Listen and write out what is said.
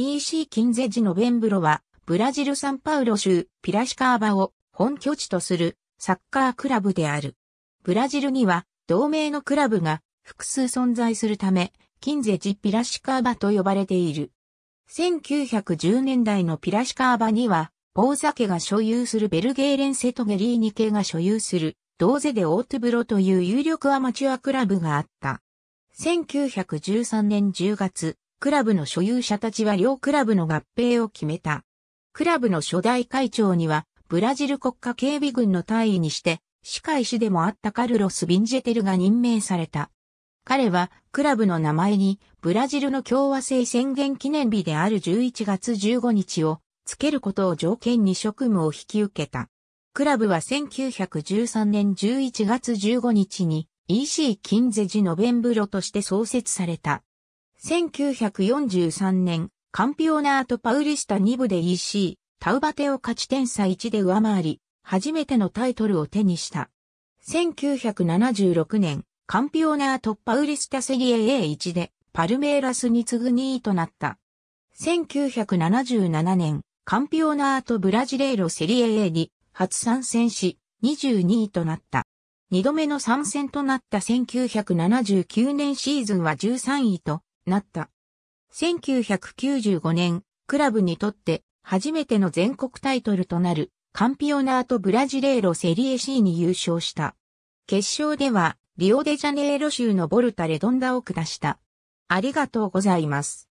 EC キンゼジのベンブロは、ブラジルサンパウロ州ピラシカーバを本拠地とするサッカークラブである。ブラジルには同盟のクラブが複数存在するため、キンゼジピラシカーバと呼ばれている。1910年代のピラシカーバには、大酒が所有するベルゲーレンセトゲリーニ系が所有する、ドーゼでオートブロという有力アマチュアクラブがあった。1913年10月、クラブの所有者たちは両クラブの合併を決めた。クラブの初代会長には、ブラジル国家警備軍の大尉にして、司会主でもあったカルロス・ビンジェテルが任命された。彼は、クラブの名前に、ブラジルの共和制宣言記念日である11月15日を、つけることを条件に職務を引き受けた。クラブは1913年11月15日に EC キンゼジノベンブロとして創設された。1943年、カンピオナート・パウリスタ2部で EC、タウバテを勝ち点差1で上回り、初めてのタイトルを手にした。1976年、カンピオナート・パウリスタセリエ A1 で、パルメーラスに次ぐ2位となった。1977年、カンピオナート・ブラジレーロセリエ A に初参戦し、22位となった。2度目の参戦となった1979年シーズンは13位と、なった。1995年、クラブにとって初めての全国タイトルとなるカンピオナートブラジレーロセリエ C に優勝した。決勝ではリオデジャネイロ州のボルタレドンダを下した。ありがとうございます。